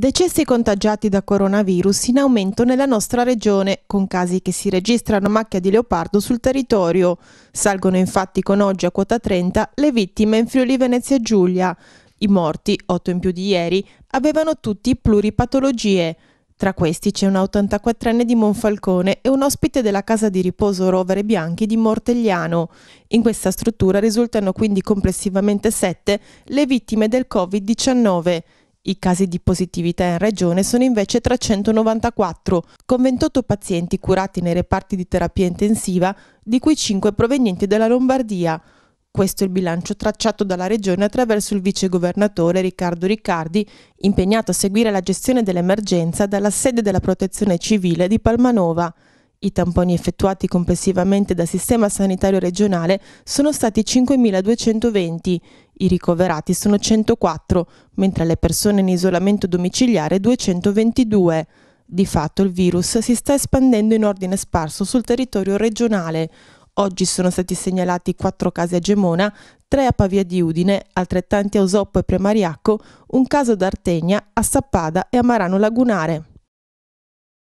Decessi contagiati da coronavirus in aumento nella nostra regione, con casi che si registrano a macchia di leopardo sul territorio. Salgono infatti con oggi a quota 30 le vittime in Friuli Venezia Giulia. I morti, 8 in più di ieri, avevano tutti pluripatologie. Tra questi c'è un 84enne di Monfalcone e un ospite della casa di riposo Rovere Bianchi di Mortegliano. In questa struttura risultano quindi complessivamente 7 le vittime del Covid-19. I casi di positività in regione sono invece 394, con 28 pazienti curati nei reparti di terapia intensiva, di cui 5 provenienti dalla Lombardia. Questo è il bilancio tracciato dalla Regione attraverso il vicegovernatore Riccardo Riccardi, impegnato a seguire la gestione dell'emergenza dalla sede della Protezione Civile di Palmanova. I tamponi effettuati complessivamente dal Sistema Sanitario Regionale sono stati 5.220, i ricoverati sono 104, mentre le persone in isolamento domiciliare 222. Di fatto il virus si sta espandendo in ordine sparso sul territorio regionale. Oggi sono stati segnalati 4 casi a Gemona, 3 a Pavia di Udine, altrettanti a Osoppo e Premariacco, un caso ad Artegna, a Sappada e a Marano Lagunare.